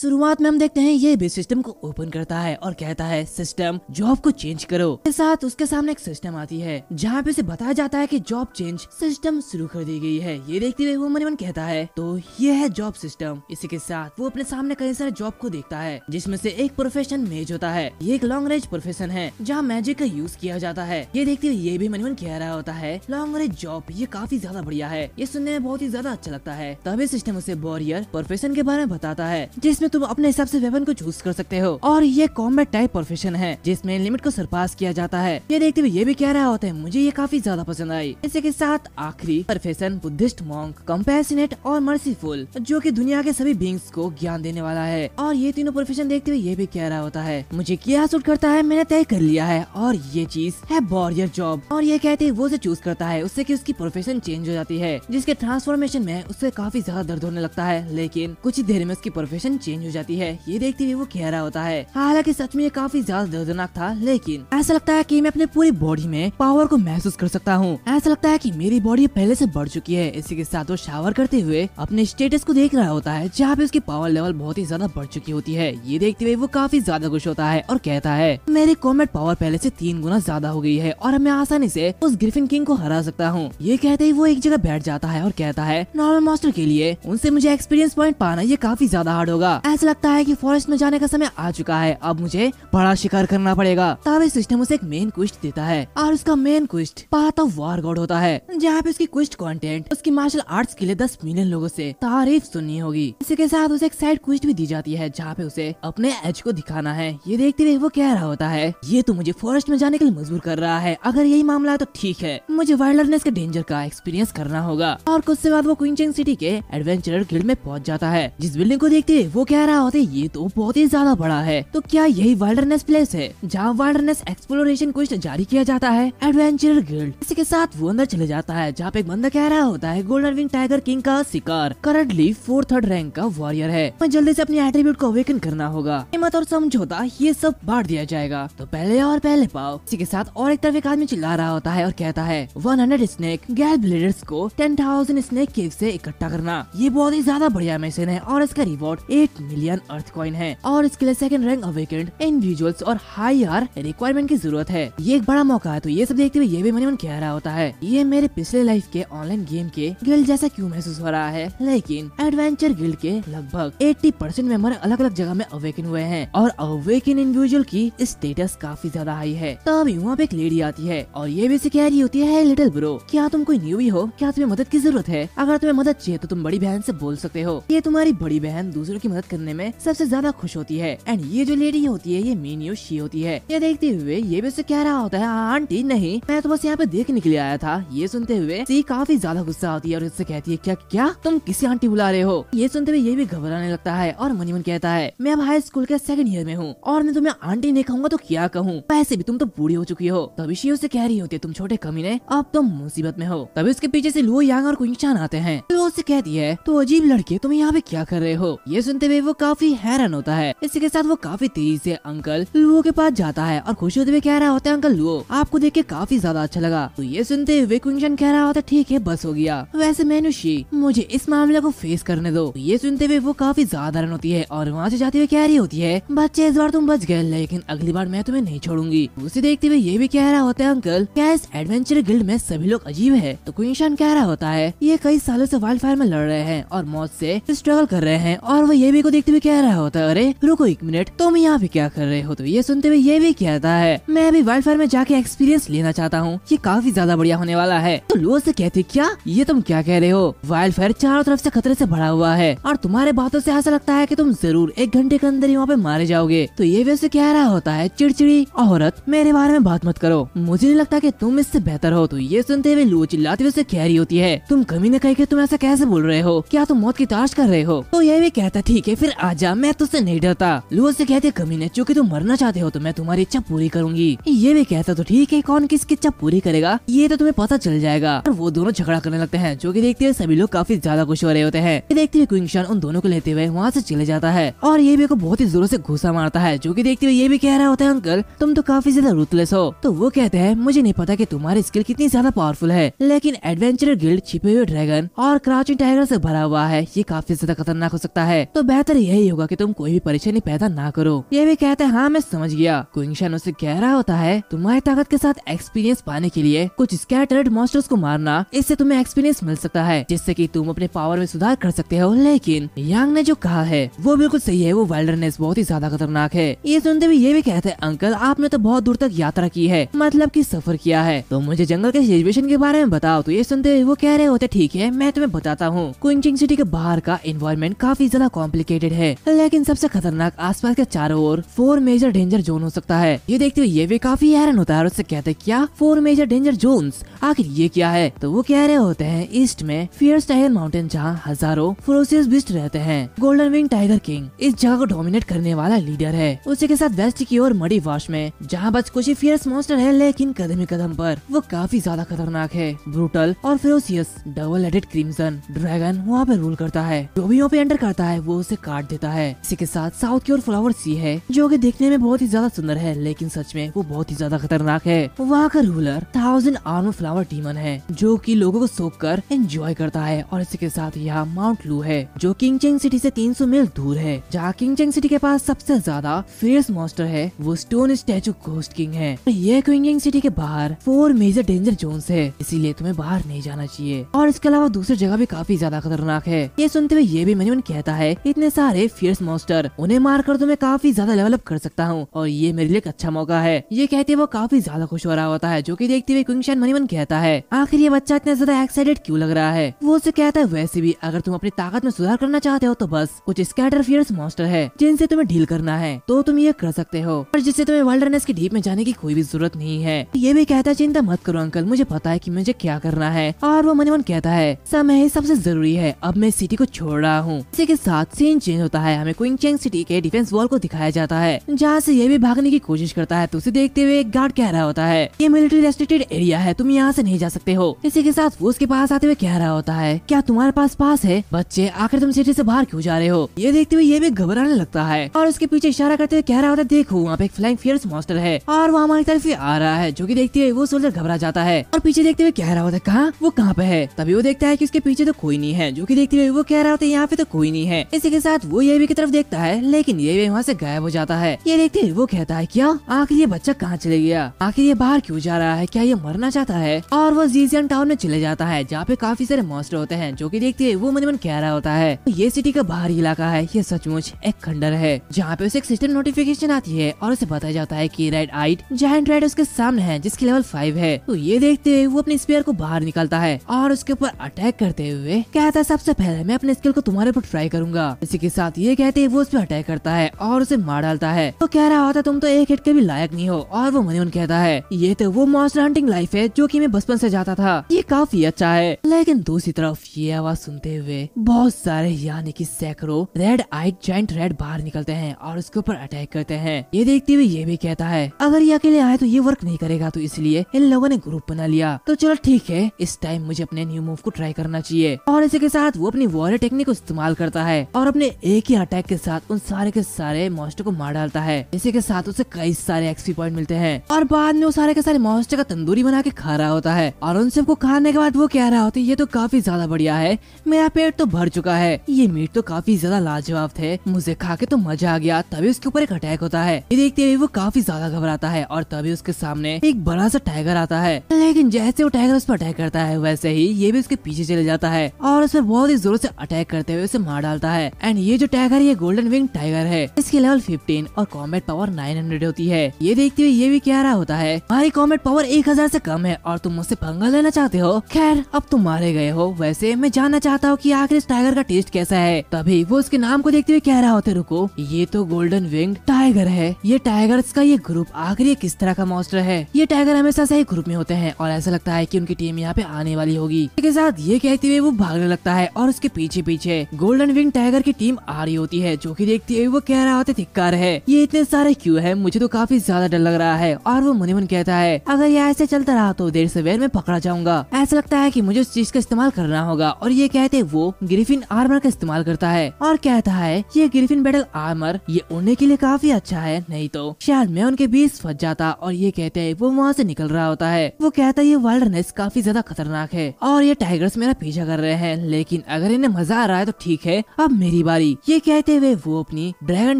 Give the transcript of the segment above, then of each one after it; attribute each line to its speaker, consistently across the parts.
Speaker 1: शुरुआत में हम देखते हैं ये भी सिस्टम को ओपन करता है और कहता है सिस्टम जॉब को चेंज करो के साथ उसके सामने एक सिस्टम आती है जहाँ पे उसे बताया जाता है कि जॉब चेंज सिस्टम शुरू कर दी गई है ये देखते हुए वो मन कहता है तो ये है जॉब सिस्टम इसी के साथ वो अपने सामने कई सारे जॉब को देखता है जिसमे ऐसी एक प्रोफेशन मेज होता है ये एक लॉन्ग रेंज प्रोफेशन है जहाँ मैजिक का यूज किया जाता है ये देखते हुए ये भी मन कह रहा होता है लॉन्ग रेंज जॉब ये काफी ज्यादा बढ़िया है ये सुनने में बहुत ही ज्यादा अच्छा लगता है तभी सिस्टम उसे वॉरियर प्रोफेशन के बारे में बताता है जिसमे तुम अपने हिसाब से वेपन को चूज कर सकते हो और ये कॉम्बेट टाइप प्रोफेशन है जिसमें लिमिट को सरपास किया जाता है ये देखते हुए ये भी कह रहा होता है मुझे ये काफी ज्यादा पसंद आई इसी के साथ आखिरी प्रोफेशन बुद्धिस्ट मॉन्ग कम्पेसिनेट और मर्सीफुल जो की दुनिया के सभी बींग्स को ज्ञान देने वाला है और ये तीनों प्रोफेशन देखते हुए ये भी कह रहा होता है मुझे क्या सूट करता है मैंने तय कर लिया है और ये चीज है बॉरियर जॉब और ये कहते हैं वो उसे चूज करता है उससे कि उसकी प्रोफेशन चेंज हो जाती है जिसके ट्रांसफॉर्मेशन में उससे काफी ज्यादा दर्द होने लगता है लेकिन कुछ ही देर में उसकी प्रोफेशन चेंज चेंज हो जाती है ये देखते हुए वो कह रहा होता है हालांकि सच में ये काफी ज्यादा दर्दनाक था लेकिन ऐसा लगता है की मैं अपने पूरी बॉडी में पावर को महसूस कर सकता हूँ ऐसा लगता है की मेरी बॉडी पहले ऐसी बढ़ चुकी है इसी के साथ वो शावर करते हुए अपने स्टेटस को देख रहा होता है जहाँ पे उसकी पावर लेवल बहुत ही ज्यादा बढ़ चुकी होती है ये देखते हुए वो काफी ज्यादा खुश होता है और कहता है मेरी कॉमेट पावर पहले ऐसी तीन गुना ज्यादा हो गई है और मैं आसानी ऐसी उस ग्रिफिन किंग को हरा सकता हूँ ये कहते ही वो एक जगह बैठ जाता है और कहता है नॉर्मल मास्टर के लिए उनसे मुझे एक्सपीरियंस पॉइंट पाना ये काफी ज्यादा हार्ड होगा ऐसा लगता है कि फॉरेस्ट में जाने का समय आ चुका है अब मुझे बड़ा शिकार करना पड़ेगा तावे सिस्टम उसे एक मेन क्विस्ट देता है और उसका main quest path of war god होता है जहाँ पे उसकी क्विस्ट कंटेंट उसकी मार्शल आर्ट्स के लिए दस मिलियन लोगों से तारीफ सुननी होगी इसी के साथ उसे एक साइड क्विस्ट भी दी जाती है जहाँ पे उसे अपने एज को दिखाना है ये देखते हुए वो कह रहा होता है ये तो मुझे फॉरेस्ट में जाने के लिए मजबूर कर रहा है अगर यही मामला है तो ठीक है मुझे वाइल्डनेस के डेंजर का एक्सपीरियंस करना होगा और कुछ से बाद वो क्विंचिंग सिटी के एडवेंचर गिल्ड में पहुँच जाता है जिस बिल्डिंग को देखते हुए वो क्या रहा होते ये तो बहुत ही ज्यादा बड़ा है तो क्या यही वाइल्डरनेस प्लेस है जहाँ वाइल्डरनेस एक्सप्लोरेशन क्वेश्चन जारी किया जाता है एडवेंचर गिल्ड इसी के साथ वो अंदर चले जाता है जहाँ पे एक बंदा कह रहा होता है गोल्डन विंग टाइगर किंग का शिकार करंटली फोर्थ थर्ड रैंक का वॉरियर है मैं जल्दी से अपने एट्रीब्यूट को अवेकन करना होगा हिम्मत और समझौता ये सब बांट दिया जाएगा तो पहले और पहले पाओ इसी के साथ और एक तरफ एक आदमी चिल्ला रहा होता है और कहता है one hundred snake gall bladders को टेन थाउजेंड स्नेक केव ऐसी इकट्ठा करना ये बहुत ही ज्यादा बढ़िया मैसेज है और इसका reward eight million earth coin है और इसके लिए सेकंड रैंक अवेकेंट इंडिविजुअल्स और हायर रिक्वायरमेंट की जरूरत है ये एक बड़ा मौका है तो ये सब देखते हुए ये भी मन मन कह रहा होता है ये मेरे पिछले लाइफ के ऑनलाइन गेम के गिल्ड जैसा क्यूँ महसूस हो रहा है लेकिन एडवेंचर गिल्ड के लगभग एट्टी परसेंट मेम्बर अलग अलग जगह में अवेकन हुए हैं और अवेकन इंडिविजुअल की स्टेटस काफी ज्यादा हाई है तब यहाँ पे एक लेडी आती है और ये भी कह रही होती है लिटिल ब्रो क्या तुम कोई न्यू हो क्या तुम्हें मदद की जरूरत है अगर तुम्हें मदद चाहिए तो तुम बड़ी बहन ऐसी बोल सकते हो ये तुम्हारी बड़ी बहन दूसरों की मदद करने में सबसे ज्यादा खुश होती है एंड ये जो लेडी होती है ये मीनियो शी होती है ये देखते हुए ये भी उसे कह रहा होता है आंटी नहीं मैं तो बस यहाँ पे देखने के लिए आया था ये सुनते हुए सी तो काफी ज्यादा गुस्सा होती है और उससे कहती है क्या क्या तुम किसी आंटी बुला रहे हो ये सुनते हुए ये भी घबराने लगता है और मनी मन कहता है मैं अब हाई स्कूल के सेकंड ईयर में हूँ और मैं तुम्हें आंटी नहीं कहूँगा तो क्या कहूँ वैसे भी तुम तो बूढ़ी हो चुकी हो तभी शी उसे कह रही होती है तुम छोटे कमी ने अब तुम मुसीबत में हो तभी उसके पीछे ऐसी लुओ यांग और कुछ आते हैं वो उससे कहती है तो अजीब लड़के तुम यहाँ पे क्या कर रहे हो ये सुनते हुए वो काफी हैरान होता है इसी के साथ वो काफी तेजी से अंकल लुओ के पास जाता है और खुशी होते हुए कह रहा होता है अंकल लुओ आपको देख के काफी ज्यादा अच्छा लगा तो ये सुनते हुए क्विंशन कह रहा होता ठीक है बस हो गया वैसे मैनुषी मुझे इस मामले को फेस करने दो तो ये सुनते हुए वो काफी ज्यादा रन होती है और वहाँ से जाते हुए कह रही होती है बच्चे इस बार तुम बच गए लेकिन अगली बार मैं तुम्हें नहीं छोड़ूंगी तो उसे देखते हुए ये भी कह रहा होता है अंकल क्या इस एडवेंचर गिल्ड में सभी लोग अजीब है तो क्विंशन कह रहा होता है ये कई सालों ऐसी वाइल्ड फायर में लड़ रहे हैं और मौत ऐसी स्ट्रगल कर रहे हैं और वो ये भी को देखते हुए कह रहा होता है अरे रुको एक मिनट तुम तो यहाँ पे क्या कर रहे हो तो ये सुनते हुए ये भी कहता है मैं अभी वाइल्ड फायर में जाके एक्सपीरियंस लेना चाहता हूँ ये काफी ज्यादा बढ़िया होने वाला है तो लो ऐसी कहते क्या ये तुम क्या कह रहे हो वाइल्ड फायर चारों तरफ ऐसी खतरे ऐसी भरा हुआ है और तुम्हारे बातों ऐसी ऐसा लगता है की तुम जरूर एक घंटे के अंदर ही वहाँ पे मारे जाओगे तो ये वैसे कह रहा होता है चिड़चिड़ी औरत मेरे बारे में बात मत करो मुझे नहीं लगता की तुम इससे बेहतर हो तो ये सुनते हुए लो चिल्लाते हुए कह रही होती है तुम कमी न कही तुम ऐसा कैसे बोल रहे हो क्या तुम मौत की तलाश कर रहे हो तो ये भी कहता ठीक है फिर आजा मैं तुझसे नहीं डरता लू से कहते कमीने चूंकि तुम तो मरना चाहते हो तो मैं तुम्हारी इच्छा पूरी करूंगी ये भी कहता तो ठीक है कौन किसकी इच्छा पूरी करेगा ये तो तुम्हें पता चल जाएगा और वो दोनों झगड़ा करने लगते हैं जो की देखते हुए सभी लोग काफी ज्यादा खुश हो रहे होते हैं देखते हुए क्विंगशान उन दोनों को लेते हुए वहाँ ऐसी चले जाता है और ये भी को बहुत ही जोरों ऐसी घुसा मारता है जो की देखते हुए ये भी कह रहा होता है अंकल तुम तो काफी ज्यादा रूथलेस हो तो वो कहते हैं मुझे नहीं पता की तुम्हारी स्किल कितनी ज्यादा पावरफुल है लेकिन एडवेंचर गिल्ड छिपे हुए ड्रैगन और क्राची टाइगर ऐसी भरा हुआ है ये काफी ज्यादा खतरनाक हो सकता है तो बेहतर बेहतर यही होगा कि तुम कोई भी परेशानी पैदा ना करो ये भी कहते हैं हाँ मैं समझ गया कुंगशान उसे कह रहा होता है तुम्हारी ताकत के साथ एक्सपीरियंस पाने के लिए कुछ स्कैटर्ड मॉन्स्टर्स को मारना इससे तुम्हें एक्सपीरियंस मिल सकता है जिससे की तुम अपने पावर में सुधार कर सकते हो लेकिन यांग ने जो कहा है वो बिल्कुल सही है वो वाइल्डरनेस बहुत ही ज्यादा खतरनाक है ये सुनते हुए ये भी कहते हैं अंकल आपने तो बहुत दूर तक यात्रा की है मतलब की सफर किया है तो मुझे जंगल के सिचुएशन के बारे में बताओ तो ये सुनते हुए वो कह रहे होते ठीक है मैं तुम्हें बताता हूँ कुंचिंग सिटी के बाहर का इन्वायरमेंट काफी ज्यादा कॉम्प्लिकेट रिलेटेड है लेकिन सबसे खतरनाक आसपास के चारों ओर फोर मेजर डेंजर जोन हो सकता है ये देखते हुए ये भी काफी हैरान होता है और उससे कहते हैं क्या फोर मेजर डेंजर जोन आखिर ये क्या है तो वो कह रहे होते हैं ईस्ट में फियर्स टाइगर माउंटेन जहाँ हजारों फ्रोसियस बिस्ट रहते हैं गोल्डन विंग टाइगर किंग इस जगह को डोमिनेट करने वाला लीडर है उसी के साथ वेस्ट की ओर मडी वॉश में जहाँ बच कुछ ही फियर्स मॉन्स्टर है लेकिन कदम कदम पर वो काफी ज्यादा खतरनाक है ब्रूटल और फिर डबल एडेड क्रिमसन ड्रैगन वहाँ पे रूल करता है जो भी यहाँ पे एंटर करता है वो उसे काट देता है इसी के साथ साउथ की और फ्लावर्स ये है जो की देखने में बहुत ही ज्यादा सुंदर है लेकिन सच में वो बहुत ही ज्यादा खतरनाक है वहाँ का रूलर थाउजेंड आर्म फ्लावर टीमन है जो की लोगो को सोख कर एंजॉय करता है और इसी के साथ यहाँ माउंट लू है जो चेंग सिटी ऐसी तीन मील दूर है जहाँ किंग चेंग सिटी के पास सबसे ज्यादा फेस मॉस्टर है वो स्टोन स्टैचू घोस्ट किंग है ये किंगचेंग सिटी के बाहर फोर मेजर डेंजर जोन है इसीलिए तुम्हें बाहर नहीं जाना चाहिए और इसके अलावा दूसरी जगह भी काफी ज्यादा खतरनाक है ये सुनते हुए ये भी मनुमन कहता है इतने सारे फियर्स मॉन्स्टर उन्हें मारकर तो मैं काफी ज्यादा लेवल अप कर सकता हूँ और ये मेरे लिए एक अच्छा मौका है ये कहते वो काफी ज्यादा खुश हो रहा होता है जो की देखते हुए मनीमन कहता है आखिर ये बच्चा इतना ज्यादा एक्साइटेड क्यूँ लग रहा है वो उसे कहता है वैसे भी अगर तुम अपनी ताकत में सुधार करना चाहते हो तो बस कुछ स्कैटर फियर्स मॉन्स्टर है जिनसे तुम्हें डील करना है तो तुम ये कर सकते हो और जिससे तुम्हें वर्ल्डनेस की ढीप में जाने की कोई भी जरूरत नहीं है ये भी कहता है चिंता मत करो अंकल मुझे पता है की मुझे क्या करना है और वो मनीमन कहता है समय ही सबसे जरूरी है अब मैं सिटी को छोड़ रहा हूँ इसी के साथ सीन चेंज होता है हमें क्विंग चेंग सिटी के डिफेंस वॉल को दिखाया जाता है जहाँ से ये भी भागने की कोशिश करता है तो उसे देखते हुए एक गार्ड कह रहा होता है ये मिलिट्री रेस्ट्रिक्टेड एरिया है तुम यहाँ से नहीं जा सकते हो इसी के साथ वो उसके पास आते हुए कह रहा होता है क्या तुम्हारे पास पास है बच्चे आखिर तुम सिटी ऐसी बाहर क्यों जा रहे हो ये देखते हुए ये भी घबराने लगता है और उसके पीछे इशारा करते हुए कह रहा होता है देखो वहाँ पे एक फ्लाइंग फियर्स मॉस्टर है और वो हमारी तरफ ही आ रहा है जो की देखते हुए वो सोल्जर घबरा जाता है और पीछे देखते हुए कह रहा होता है कहाँ वो कहाँ पे है तभी वो देखता है की उसके पीछे तो कोई नहीं है जो की देखते हुए वो कह रहा होता है यहाँ पे तो कोई नहीं है इसी के साथ साथ वो भी की तरफ देखता है लेकिन ये भी वहाँ से गायब हो जाता है ये देखते ही वो कहता है क्या आखिर ये बच्चा कहाँ चले गया आखिर ये बाहर क्यों जा रहा है क्या ये मरना चाहता है और वो जीजियन टाउन में चले जाता है जहाँ पे काफी सारे मॉन्स्टर होते हैं जो की देखते है वो मन मन कह रहा होता है ये सिटी का बाहरी इलाका है ये सचमुच एक खंडर है जहाँ पे उसे एक सिस्टम नोटिफिकेशन आती है और उसे बताया जाता है की रेड आइट जैंट रेड उसके सामने है जिसकी लेवल फाइव है तो ये देखते हुए वो अपने स्पेयर को बाहर निकलता है और उसके ऊपर अटैक करते हुए कहता है सबसे पहले मैं अपने स्किल को तुम्हारे ऊपर ट्राई करूंगा इसी के साथ ये कहते वो उस पर अटैक करता है और उसे मार डालता है तो कह रहा होता तुम तो एक हिट के भी लायक नहीं हो और वो मनिउन कहता है ये तो वो मॉस्टर हंटिंग लाइफ है जो की मैं बचपन ऐसी जाता था ये काफी अच्छा है लेकिन दूसरी तरफ ये आवाज सुनते हुए बहुत सारे यानी की सैकड़ों रेड आइट जॉइंट रेड बाहर निकलते हैं और उसके ऊपर अटैक करते हैं ये देखते हुए ये भी कहता है अगर ये अकेले आए तो ये वर्क नहीं करेगा तो इसलिए इन लोगों ने ग्रुप बना लिया तो चलो ठीक है इस टाइम मुझे अपने न्यू मूव को ट्राई करना चाहिए और इसी के साथ वो अपनी वॉरियर टेक्निक को इस्तेमाल करता है और अपने एक ही अटैक के साथ उन सारे के सारे मॉन्स्टर को मार डालता है इसी के साथ उसे कई सारे एक्सपी पॉइंट मिलते हैं और बाद में वो सारे के सारे मोस्टर का तंदूरी बना के खा रहा होता है और उन सबको खाने के बाद वो कह रहा होता है ये तो काफी ज्यादा बढ़िया है मेरा पेट तो भर चुका है ये मीट तो काफी ज्यादा लाजवाब थे मुझे खा के तो मजा आ गया तभी उसके ऊपर एक अटैक होता है ये देखते हुए वो काफी ज्यादा घबराता है और तभी उसके सामने एक बड़ा सा टाइगर आता है लेकिन जैसे वो टाइगर उस पर अटैक करता है वैसे ही ये भी उसके पीछे चले जाता है और उस पर बहुत ही जोर से अटैक करते हुए उसे मार डालता है एंड ये जो टाइगर ये गोल्डन विंग टाइगर है इसकी लेवल 15 और कॉमेट पावर 900 होती है ये देखते हुए ये भी क्या रहा होता है हमारी कॉमेट पावर 1000 से कम है और तुम मुझसे पंगा लेना चाहते हो खैर अब तुम मारे गए हो वैसे मैं जानना चाहता हूँ की आखिर इस टाइगर का टेस्ट कैसा है तभी वो उसके नाम को देखते हुए कह रहा होते रुको ये तो गोल्डन विंग टाइगर है ये टाइगर का ये ग्रुप आखिर ये किस तरह का मॉस्टर है ये टाइगर हमेशा से ही ग्रुप में होते हैं और ऐसा लगता है की उनकी टीम यहाँ पे आने वाली होगी इसके साथ ये कहते हुए वो भागने लगता है और उसके पीछे पीछे गोल्डन विंग टाइगर की टीम टीम आ रही होती है जो की देखती है वो कह रहा होता है धिक्कार है ये इतने सारे क्यूँ है मुझे तो काफी ज्यादा डर लग रहा है और वो मुनिमन कहता है अगर ये ऐसे चलता रहा तो देर से मैं पकड़ा जाऊंगा ऐसा लगता है की मुझे उस चीज का इस्तेमाल करना होगा और ये कहते वो ग्रिफिन आर्मर का इस्तेमाल करता है और कहता है ये ग्रिफिन बैटल आर्मर ये उड़ने के लिए काफी अच्छा है नहीं तो शायद मैं उनके बीच फंस जाता और ये कहते हैं वो वहाँ से निकल रहा होता है वो कहता है ये वाइल्डनेस काफी ज्यादा खतरनाक है और ये टाइगर्स मेरा पीछा कर रहे हैं लेकिन अगर इन्हें मजा आ रहा है तो ठीक है अब मेरी बारी मारी ये कहते हुए वो अपनी ड्रैगन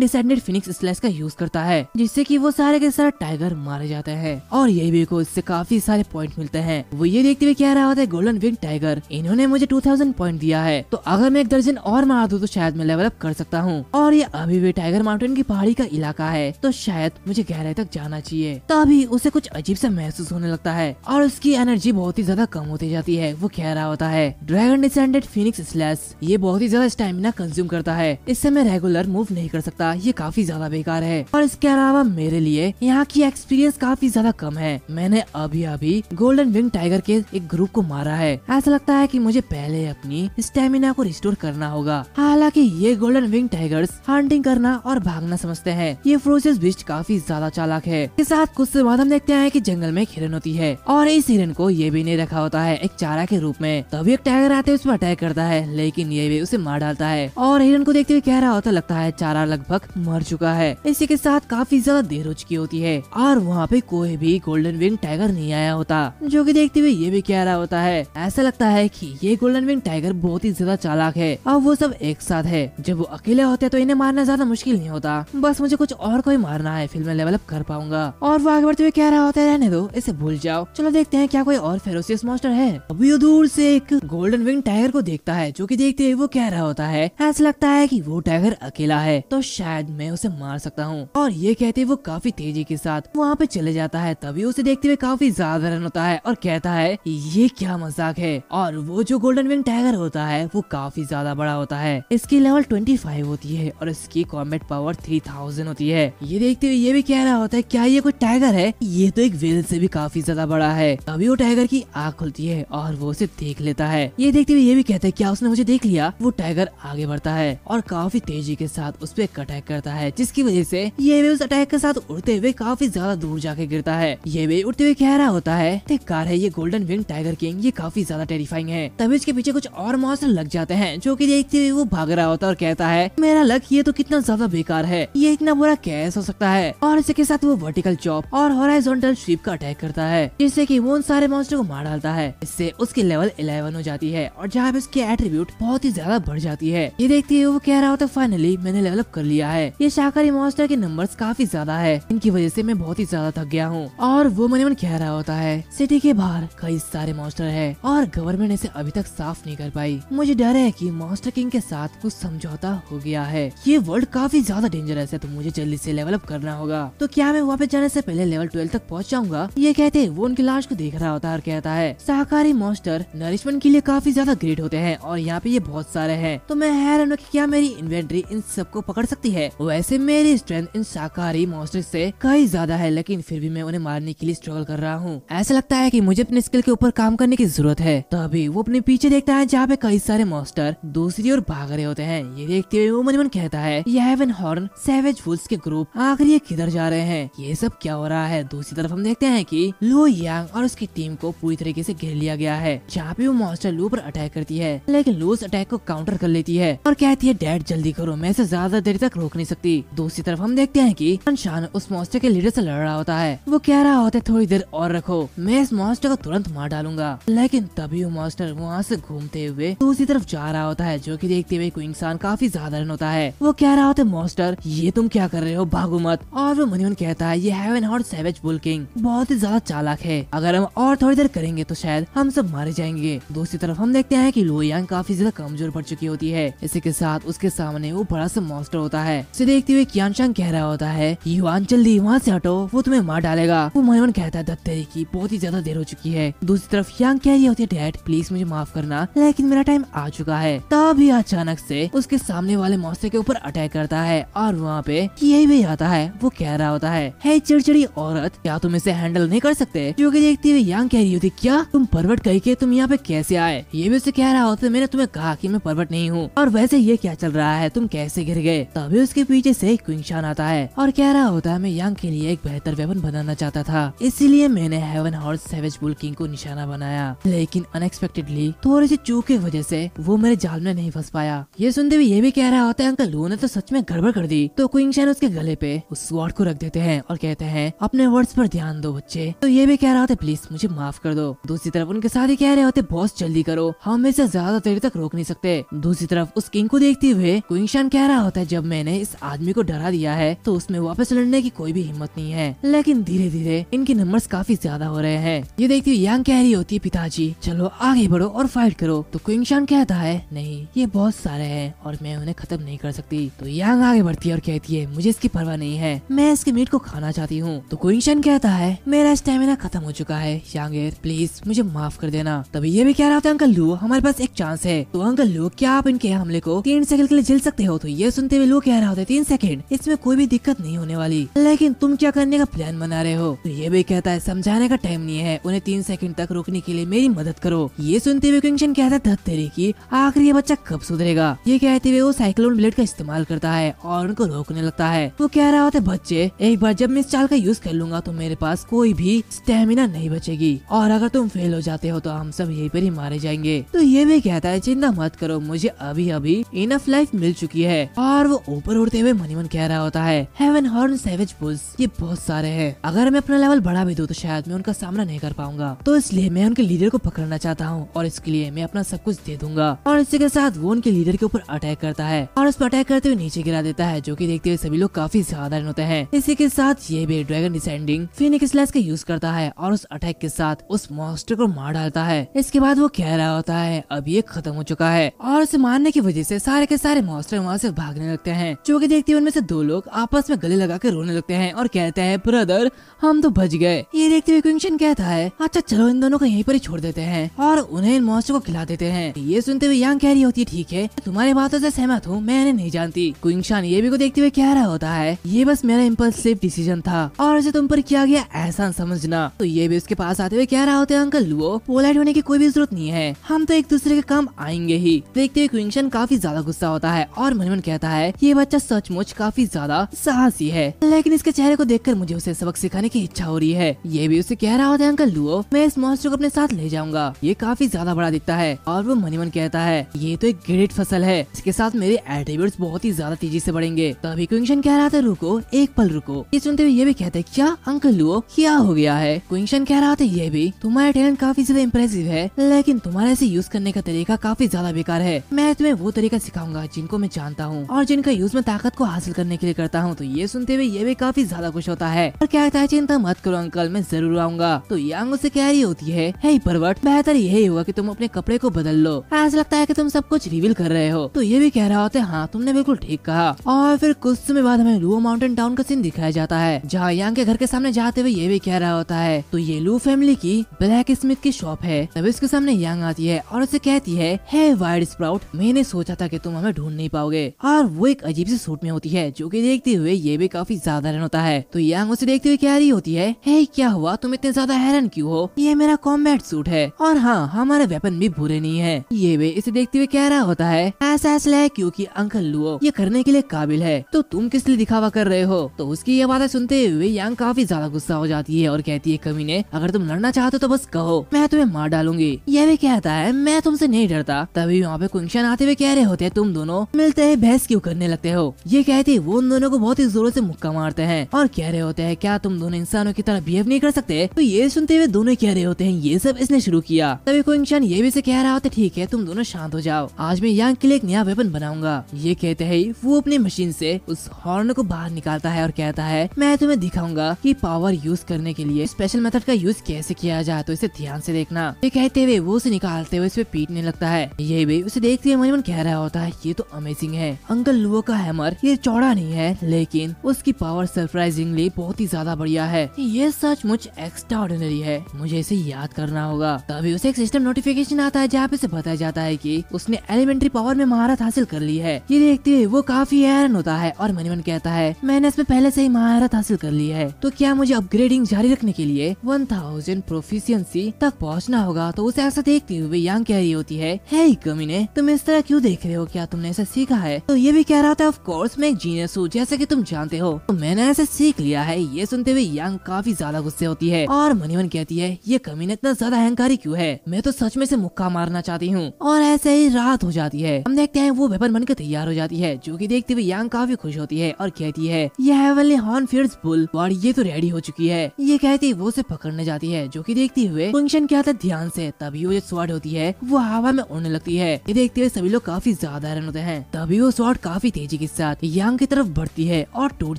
Speaker 1: डिसेंडेड फिनिक्स स्लैश का यूज करता है जिससे की वो सारे के सारे टाइगर मारे जाते हैं और ये को इससे काफी सारे पॉइंट मिलते हैं वो ये देखते हुए कह रहा होता है गोल्डन विंग टाइगर इन्होंने मुझे टू थाउजेंड पॉइंट दिया है तो अगर मैं एक दर्जन और मार दू तो शायद मैं लेवल अप कर सकता हूँ और ये अभी भी टाइगर माउंटेन की पहाड़ी का इलाका है तो शायद मुझे गहराई तक जाना चाहिए तभी उसे कुछ अजीब सा महसूस होने लगता है और उसकी एनर्जी बहुत ही ज्यादा कम होती जाती है वो कह रहा होता है ड्रैगन डिसेंडेड फिनिक्स स्लैश ये बहुत ही ज्यादा स्टेमिना कंज्यूम करता सकता है इससे मैं रेगुलर मूव नहीं कर सकता ये काफी ज्यादा बेकार है और इसके अलावा मेरे लिए यहाँ की एक्सपीरियंस काफी ज्यादा कम है मैंने अभी अभी गोल्डन विंग टाइगर के एक ग्रुप को मारा है ऐसा लगता है की मुझे पहले अपनी स्टेमिना को रिस्टोर करना होगा हालांकि ये गोल्डन विंग टाइगर हंटिंग करना और भागना समझते हैं ये फ्रोजेस बिस्ट काफी ज्यादा चालाक है इसके साथ कुछ से बाद हम देखते हैं कि जंगल में एक हिरन होती है और इस हिरन को ये भी नहीं रखा होता है एक चारा के रूप में तभी एक टाइगर आते उस पर अटैक करता है लेकिन ये भी उसे मार डालता है और हिरन को देखते हुए कह रहा होता लगता है चारा लगभग मर चुका है इसी के साथ काफी ज्यादा देर हो चुकी होती है और वहाँ पे कोई भी गोल्डन विंग टाइगर नहीं आया होता जो की देखते हुए ये भी कह रहा होता है ऐसा लगता है की ये गोल्डन विंग टाइगर बहुत ही ज्यादा चालाक है और वो सब एक साथ है जब वो अकेले होते तो इन्हें मारना ज्यादा मुश्किल नहीं होता बस मुझे कुछ और कोई मारना है फिर मैं लेवलअप कर पाऊंगा और वो आगे बढ़ते हुए कह रहा होता है रहने दो इसे भूल जाओ चलो देखते हैं क्या कोई और फेरोसियस मॉन्स्टर है अभी दूर से एक गोल्डन विंग टाइगर को देखता है जो कि देखते हुए वो कह रहा होता है ऐसा लगता है कि वो टाइगर अकेला है तो शायद मैं उसे मार सकता हूँ और ये कहते वो काफी तेजी के साथ वहाँ पे चले जाता है तभी उसे देखते हुए काफी ज्यादा रन होता है और कहता है ये क्या मजाक है और वो जो गोल्डन विंग टाइगर होता है वो काफी ज्यादा बड़ा होता है इसकी लेवल फाइव होती है और इसकी कॉम्बेट पावर थाउजेंड होती है ये देखते हुए ये भी कह रहा होता है क्या ये कोई टाइगर है ये तो एक वेल से भी काफी ज्यादा बड़ा है तभी वो टाइगर की आँख खुलती है और वो उसे देख लेता है ये देखते हुए ये भी कहते हैं क्या उसने मुझे देख लिया वो टाइगर आगे बढ़ता है है और काफी तेजी के साथ उस पर एक अटैक करता है जिसकी वजह से ये वे उस अटैक के साथ उड़ते हुए काफी ज्यादा दूर जाके गिरता है ये वे उड़ते हुए कह रहा होता है कार है ये गोल्डन विंग टाइगर किंग ये काफी ज्यादा टेरिफाइंग है तभी इसके पीछे कुछ और मॉन्स्टर लग जाते हैं जो की देखते हुए वो भाग रहा होता है और कहता है मेरा लक ये तो कितना ज्यादा बेकार है ये इतना बुरा कैस हो सकता है और इसके साथ वो वर्टिकल चॉप और हॉराइजोंटल स्वीप का अटैक करता है जिससे की वो उन सारे मॉन्स्टर को मार डालता है इससे उसकी लेवल इलेवन हो जाती है और जहाँ पे उसकी एट्रीब्यूट बहुत ही ज्यादा बढ़ जाती है ये देखते इसलिए वो कह रहा होता फाइनली मैंने लेवलअप कर लिया है ये शाकाहारी मॉन्स्टर के नंबर काफी ज्यादा है इनकी वजह से मैं बहुत ही ज्यादा थक गया हूँ और वो मन मन कह रहा होता है सिटी के बाहर कई सारे मॉन्स्टर है और गवर्नमेंट इसे अभी तक साफ नहीं कर पाई मुझे डर है की मॉन्स्टर किंग के साथ कुछ समझौता हो गया है ये वर्ल्ड काफी ज्यादा डेंजरस है तो मुझे जल्दी ऐसी लेवलअप करना होगा तो क्या मैं वहाँ पे जाने ऐसी पहले लेवल ट्वेल्व तक पहुँच जाऊंगा ये कहते वो उनकी लाश को देख रहा होता है और कहता है शाकाहारी मॉन्स्टर नरिशमेंट के लिए काफी ज्यादा ग्रेट होते हैं और यहाँ पे ये बहुत सारे हैं तो मैं हैरान कि क्या मेरी इन्वेंट्री इन सबको पकड़ सकती है वैसे मेरी स्ट्रेंथ इन शाकाहारी मोस्टर से कई ज्यादा है लेकिन फिर भी मैं उन्हें मारने के लिए स्ट्रगल कर रहा हूँ ऐसा लगता है की मुझे अपने स्किल के ऊपर काम करने की जरूरत है तभी वो अपने पीछे देखता है जहाँ पे कई सारे मॉस्टर दूसरी ओर भाग रहे होते हैं ये देखते हुए वो मन मन कहता है ये हेवन हॉर्न सेवेज वुल्स के ग्रुप आखिर ये किधर जा रहे हैं ये सब क्या हो रहा है दूसरी तरफ हम देखते हैं की लू यांग और उसकी टीम को पूरी तरीके ऐसी घेर लिया गया है जहाँ पे वो मॉस्टर लू पर अटैक करती है लेकिन लूस अटैक को काउंटर कर लेती है और कहती कहती है डैड जल्दी करो मैं इसे ज्यादा देर तक रोक नहीं सकती दूसरी तरफ हम देखते हैं कि शान उस मॉस्टर के लीडर से लड़ रहा होता है वो कह रहा होता है थोड़ी देर और रखो मैं इस मॉस्टर को तुरंत मार डालूंगा लेकिन तभी वो मॉस्टर वहाँ से घूमते हुए दूसरी तरफ जा रहा होता है जो की देखते हुए कोई इंसान काफी रन होता है वो कह रहा होता है मॉस्टर ये तुम क्या कर रहे हो भागो मत और वो मनिमन कहता है ये heaven hot savage bull king बहुत ही ज्यादा चालाक है अगर हम और थोड़ी देर करेंगे तो शायद हम सब मारे जाएंगे दूसरी तरफ हम देखते हैं की लोहियांग काफी ज्यादा कमजोर पड़ चुकी होती है इसी के साथ साथ उसके सामने वो बड़ा सा मॉन्स्टर होता है उसे देखते हुए कियानशांग कह रहा होता है युवान जल्दी वहाँ से हटो वो तुम्हें मार डालेगा वो मयून कहता है दत्तरी की बहुत ही ज्यादा देर हो चुकी है दूसरी तरफ यांग कह रही होती है डैड प्लीज मुझे माफ करना लेकिन मेरा टाइम आ चुका है तभी अचानक से उसके सामने वाले मॉन्स्टर के ऊपर अटैक करता है और वहाँ पे यही भी आता है वो कह रहा होता है हे चिड़चिड़ी औरत क्या तुम इसे हैंडल नहीं कर सकते जो की देखते हुए यांग कह रही होती क्या तुम परवट कह के तुम यहाँ पे कैसे आए ये भी उसे कह रहा होता मैंने तुम्हें कहा की मैं परवट नहीं हूँ और वैसे ये क्या चल रहा है तुम कैसे गिर गए तभी उसके पीछे से क्विंगशान आता है और कह रहा होता है मैं यंग के लिए एक बेहतर वेपन बनाना चाहता था इसीलिए मैंने heaven horse savage bull king को निशाना बनाया लेकिन अनएक्सपेक्टेडली थोड़ी सी चूक की वजह से वो मेरे जाल में नहीं फंस पाया ये सुनते हुए ये भी कह रहा होता है अंकल लू ने तो सच में गड़बड़ कर दी तो क्विंगशान उसके गले पे उस स्वाड को रख देते हैं और कहते हैं अपने वर्ड्स पर ध्यान दो बच्चे तो ये भी कह रहा होता है प्लीज मुझे माफ कर दो दूसरी तरफ उनके साथ ही कह रहे होते बॉस जल्दी करो हम इसे ज्यादा देर तक रोक नहीं सकते दूसरी तरफ उस किंग को देख देखते हुए क्विंगशान कह रहा होता है जब मैंने इस आदमी को डरा दिया है तो उसमें वापस लड़ने की कोई भी हिम्मत नहीं है लेकिन धीरे धीरे इनके नंबर काफी ज्यादा हो रहे हैं ये देखते हुए यांग कह रही होती है पिताजी चलो आगे बढ़ो और फाइट करो तो क्विंगशान कहता है नहीं ये बहुत सारे है और मैं उन्हें खत्म नहीं कर सकती तो यांग आगे बढ़ती है और कहती है मुझे इसकी परवाह नहीं है मैं इसके मीट को खाना चाहती हूँ तो क्विंगशान कहता है मेरा स्टेमिना खत्म हो चुका है यांग प्लीज मुझे माफ कर देना तभी ये भी कह रहा था अंकल लू हमारे पास एक चांस है तो अंकल लू क्या आप इनके हमले को तीन सेकंड के लिए झेल सकते हो तो ये सुनते हुए लोग कह रहा होता है तीन सेकंड इसमें कोई भी दिक्कत नहीं होने वाली लेकिन तुम क्या करने का प्लान बना रहे हो तो ये भी कहता है समझाने का टाइम नहीं है उन्हें तीन सेकंड तक रोकने के लिए मेरी मदद करो ये सुनते हुए किंगशन कहता है धत्तेरी की आखिर ये बच्चा कब सुधरेगा ये कहते हुए वो साइक्लोन ब्लेड का इस्तेमाल करता है और उनको रोकने लगता है वो कह रहा होता है बच्चे एक बार जब मैं इस चाल का यूज कर लूंगा तो मेरे पास कोई भी स्टेमिना नहीं बचेगी और अगर तुम फेल हो जाते हो तो हम सब यही पर ही मारे जाएंगे तो ये भी कहता है चिंता मत करो मुझे अभी अभी इनफ लाइफ मिल चुकी है और वो ऊपर उड़ते हुए मनी मन कह रहा होता है हेवन हॉर्न सेवेज बुल्स ये बहुत सारे हैं अगर मैं अपना लेवल बढ़ा भी दूँ तो शायद मैं उनका सामना नहीं कर पाऊंगा तो इसलिए मैं उनके लीडर को पकड़ना चाहता हूँ और इसके लिए मैं अपना सब कुछ दे दूंगा और इसी के साथ वो उनके लीडर के ऊपर अटैक करता है और उस पर अटैक करते हुए नीचे गिरा देता है जो की देखते हुए सभी लोग काफी साधारण होते हैं इसी के साथ ये भी ड्रैगन डिसेंडिंग फिनिक स्लैश का यूज करता है और उस अटैक के साथ उस मॉस्टर को मार डालता है इसके बाद वो कह रहा होता है अब ये खत्म हो चुका है और उसे मारने की वजह से सारे के सारे मॉस्टर वहाँ से भागने लगते हैं जो की देखते हुए उनमें से दो लोग आपस में गले लगा के रोने लगते हैं और कहते हैं ब्रदर हम तो बच गए ये देखते हुए क्विंशन कहता है अच्छा चलो इन दोनों को यहीं पर ही छोड़ देते हैं और उन्हें इन मॉस्टर को खिला देते हैं ये सुनते हुए यहाँ कह रही होती है ठीक है तुम्हारी बातों से सहमत हूँ मैं इन्हें नहीं जानती क्विंशन ये भी को देखते हुए कह रहा होता है ये बस मेरा इम्पल्सिव डिसीजन था और इसे तुम पर किया गया एहसान समझना तो ये भी उसके पास आते हुए कह रहा होता है अंकल वो पोलाइट होने की कोई भी जरूरत नहीं है हम तो एक दूसरे के काम आएंगे ही देखते हुए क्विंशन काफी ज्यादा ज्यादा गुस्सा होता है और मनमन कहता है ये बच्चा सचमुच काफी ज्यादा साहसी है लेकिन इसके चेहरे को देखकर मुझे उसे सबक सिखाने की इच्छा हो रही है ये भी उसे कह रहा होता है अंकल लुओ मैं इस मॉस्टर को अपने साथ ले जाऊंगा ये काफी ज्यादा बड़ा दिखता है और वो मनीमन कहता है ये तो एक ग्रेट फसल है इसके साथ मेरे एटीट्यूड बहुत ही ज्यादा तेजी ऐसी बढ़ेंगे तभी क्विंशन कह रहा था रुको एक पल रुको ये सुनते हुए ये भी कहते क्या अंकल लुओ क्या हो गया है क्विंशन कह रहा था ये भी तुम्हारा टैलेंट काफी ज्यादा इम्प्रेसिव है लेकिन तुम्हारा इसे यूज करने का तरीका काफी ज्यादा बेकार है मैं तुम्हें वो तरीका सिखाऊंगा जिनको मैं जानता हूँ और जिनका यूज मैं ताकत को हासिल करने के लिए करता हूँ तो ये सुनते हुए ये भी काफी ज्यादा खुश होता है और क्या कहता है चिंता मत करो अंकल मैं जरूर आऊंगा तो यांग उसे कह रही होती है हे परवट बेहतर यही होगा की तुम अपने कपड़े को बदल लो ऐसा लगता है की तुम सब कुछ रिवील कर रहे हो तो ये भी कह रहा होता है हाँ तुमने बिल्कुल ठीक कहा और फिर कुछ समय बाद हमें लुओ माउंटेन टाउन का सीन दिखाया जाता है जहाँ यांग के घर के सामने जाते हुए ये भी कह रहा होता है तो ये लू फैमिली की ब्लैक स्मिथ की शॉप है तब इसके सामने यांग आती है और उसे कहती है हे वाइड स्प्राउट मैंने सोचा था कि तुम हमें ढूंढ नहीं पाओगे और वो एक अजीब सी सूट में होती है जो की देखते हुए ये भी काफी हैरान होता है तो यांग उसे देखते हुए कह रही होती है हे क्या हुआ तुम इतने ज्यादा हैरान क्यूँ हो ये मेरा कॉम्बैट सूट है और हाँ हमारे वेपन भी बुरे नहीं है ये वे इसे देखते हुए कह रहा होता है ऐसा ऐसा है क्यूँकी अंकल लुओ ये करने के लिए काबिल है तो तुम किस लिए दिखावा कर रहे हो तो उसकी ये बातें सुनते हुए यांग काफी ज्यादा गुस्सा हो जाती है और कहती है कमी ने अगर तुम लड़ना चाहते हो तो बस कहो मैं तुम्हें मार डालूंगी यह भी कहता है मैं तुमसे नहीं डरता तभी वहाँ पे कुंशन आते हुए कह रहे होते है तुम दोनों मिलते हैं बहस क्यों करने लगते हो ये कहते वो उन दोनों को बहुत ही जोरों से मुक्का मारते हैं और कह रहे होते हैं क्या तुम दोनों इंसानों की तरह बिहेव नहीं कर सकते तो ये सुनते हुए दोनों कह रहे होते हैं ये सब इसने शुरू किया तभी कोई इंसान ये भी से कह रहा होता ठीक है तुम दोनों शांत हो जाओ आज मैं यांग के लिए एक नया वेपन बनाऊंगा ये कहते है वो अपनी मशीन ऐसी उस हॉर्न को बाहर निकालता है और कहता है मैं तुम्हें दिखाऊंगा की पावर यूज करने के लिए स्पेशल मेथड का यूज कैसे किया जाए तो इसे ध्यान ऐसी देखना ये कहते हुए वो उसे निकालते हुए इसे पीटने लगता है ये भी उसे देखते हुए मन कह रहा होता सकता है ये तो अमेजिंग है अंकल लुओ का हैमर ये चौड़ा नहीं है लेकिन उसकी पावर सरप्राइजिंगली बहुत ही ज्यादा बढ़िया है ये मुझ एक्स्ट्रा ऑर्डिनरी है मुझे इसे याद करना होगा तभी उसे एक सिस्टम नोटिफिकेशन आता है जहाँ पे बताया जाता है की उसने एलिमेंट्री पावर में महारत हासिल कर ली है ये देखते हुए वो काफी हैरान होता है और मनीमन कहता है मैंने इसमें पहले से ही महारत हासिल कर ली है तो क्या मुझे अपग्रेडिंग जारी रखने के लिए वन थाउजेंड प्रोफिशियंसी तक पहुँचना होगा तो उसे ऐसा देखते हुए यंग कह रही होती है हे कमीने तुम इस तरह क्यूँ देख रहे हो हो क्या हाँ, तुमने ऐसे सीखा है तो ये भी कह रहा था ऑफ कोर्स मैं एक जीनियस हूँ जैसे कि तुम जानते हो तो मैंने ऐसे सीख लिया है ये सुनते हुए यंग काफी ज्यादा गुस्से होती है और मनीमन कहती है ये ने इतना ज्यादा अहंकारी क्यूँ है मैं तो सच में से मुक्का मारना चाहती हूँ और ऐसे ही रात हो जाती है हम देखते हैं वो वेपन बनकर तैयार हो जाती है जो की देखते हुए यांग काफी खुश होती है और कहती है ये वाले हॉर्न फील्ड बुल और ये तो रेडी हो चुकी है ये कहती वो उसे पकड़ने जाती है जो की देखती हुए फंक्शन क्या था ध्यान से तभी वो जो स्वाड होती है वो हवा में उड़ने लगती है ये देखते हुए सभी लोग काफी साधारण होते हैं तभी वो स्वॉर्ड काफी तेजी के साथ यांग की तरफ बढ़ती है और टूट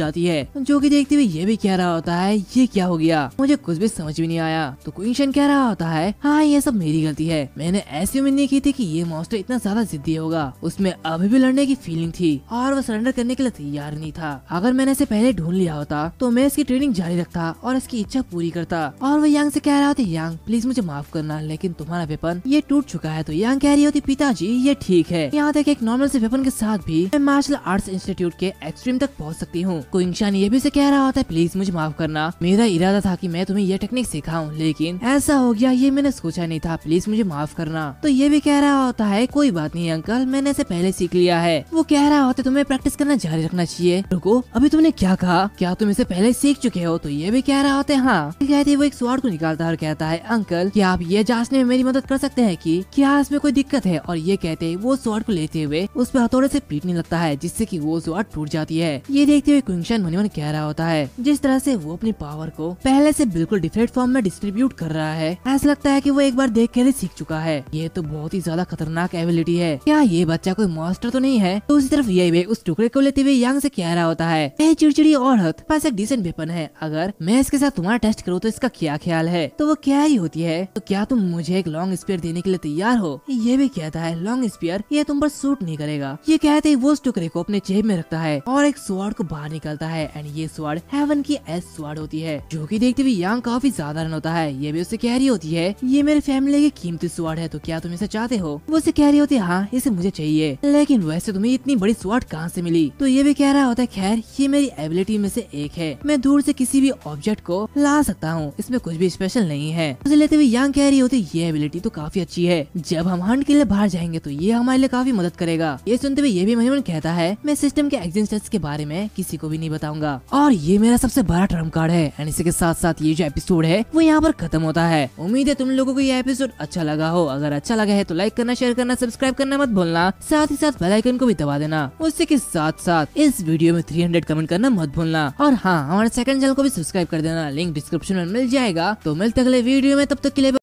Speaker 1: जाती है जो की देखते हुए ये भी कह रहा होता है ये क्या हो गया मुझे कुछ भी समझ भी नहीं आया तो क्विंशन कह रहा होता है हाँ ये सब मेरी गलती है मैंने ऐसी उम्मीद नहीं की थी की ये मॉस्टर इतना ज्यादा जिद्दी होगा उसमें अभी भी लड़ने की फीलिंग थी और वो सरेंडर करने के लिए तैयार नहीं था अगर मैंने इसे पहले ढूंढ लिया होता तो मैं इसकी ट्रेनिंग जारी रखता और इसकी इच्छा पूरी करता और वो यांग से कह रहा होता यांग प्लीज मुझे माफ करना लेकिन तुम्हारा वेपन ये टूट चुका है तो यांग कह रही होती पिताजी ये ठीक है यहाँ है कि एक नॉर्मल से वेपन के साथ भी मैं मार्शल आर्ट्स इंस्टीट्यूट के एक्सट्रीम तक पहुंच सकती हूँ कुंगशान ये भी से कह रहा होता है प्लीज मुझे माफ करना मेरा इरादा था कि मैं तुम्हें यह टेक्निक सिखाऊं लेकिन ऐसा हो गया ये मैंने सोचा नहीं था प्लीज मुझे माफ करना तो ये भी कह रहा होता है कोई बात नहीं अंकल मैंने इसे पहले सीख लिया है वो कह रहा होता है तुम्हें प्रैक्टिस करना जारी रखना चाहिए रुको अभी तुमने क्या कहा क्या तुम इसे पहले सीख चुके हो तो ये भी कह रहा होते हाँ कहते वो एक स्वाड को निकालता है और कहता है अंकल क्या आप ये जांचने में मेरी मदद कर सकते हैं की क्या इसमें कोई दिक्कत है और ये कहते वो स्वाड को ले देते हुए उस पर हथौड़े से पीटने लगता है जिससे कि वो दीवार टूट जाती है ये देखते हुए क्विंशन मनी मन कह रहा होता है जिस तरह से वो अपनी पावर को पहले से बिल्कुल डिफरेंट फॉर्म में डिस्ट्रीब्यूट कर रहा है ऐसा लगता है की वो एक बार देख के सीख चुका है ये तो बहुत ही ज्यादा खतरनाक एबिलिटी है क्या ये बच्चा कोई मास्टर तो नहीं है तो उसी तरफ ये वे उस टुकड़े को लेते हुए यंग ऐसी कह रहा होता है चिड़चिड़ी और हथ पास एक डिसेंट वेपन है अगर मैं इसके साथ तुम्हारा टेस्ट करूँ तो इसका क्या ख्याल है तो वो क्या ही होती है तो क्या तुम मुझे एक लॉन्ग स्पेयर देने के लिए तैयार हो ये भी कहता है लॉन्ग स्पेयर ये तुम पर सूट नहीं करेगा ये कहते ही वो उस टुकड़े को अपने जेब में रखता है और एक स्वाड को बाहर निकलता है एंड ये स्वाड हेवन की एस स्वाड होती है जो की देखते हुए यंग काफी साधारण होता है ये भी उससे कह रही होती है ये मेरे फैमिली की कीमती स्वाड है तो क्या तुम इसे चाहते हो वो उसे कह रही होती है हाँ इसे मुझे चाहिए लेकिन वैसे तुम्हें इतनी बड़ी स्वाड कहाँ ऐसी मिली तो ये भी कह रहा होता है खैर ये मेरी एबिलिटी में ऐसी एक है मैं दूर ऐसी किसी भी ऑब्जेक्ट को ला सकता हूँ इसमें कुछ भी स्पेशल नहीं है उसे लेते हुए यंग कह रही होती ये एबिलिटी तो काफी अच्छी है जब हम हंड के लिए बाहर जाएंगे तो ये हमारे लिए काफी मदद मदद करेगा ये सुनते हुए ये भी महिमन कहता है मैं सिस्टम के एग्जिस्टेंस के बारे में किसी को भी नहीं बताऊंगा और ये मेरा सबसे बड़ा ट्रम कार्ड है एंड इसी के साथ साथ ये जो एपिसोड है वो यहाँ पर खत्म होता है उम्मीद है तुम लोगों को ये एपिसोड अच्छा लगा हो अगर अच्छा लगा है तो लाइक करना शेयर करना सब्सक्राइब करना मत भूलना साथ ही साथ बेलाइकन को भी दबा देना उसी के साथ साथ इस वीडियो में थ्री कमेंट करना मत भूलना और हाँ हमारे सेकंड चैनल को भी सब्सक्राइब कर देना लिंक डिस्क्रिप्शन में मिल जाएगा तो मिलते अगले वीडियो में तब तक के लिए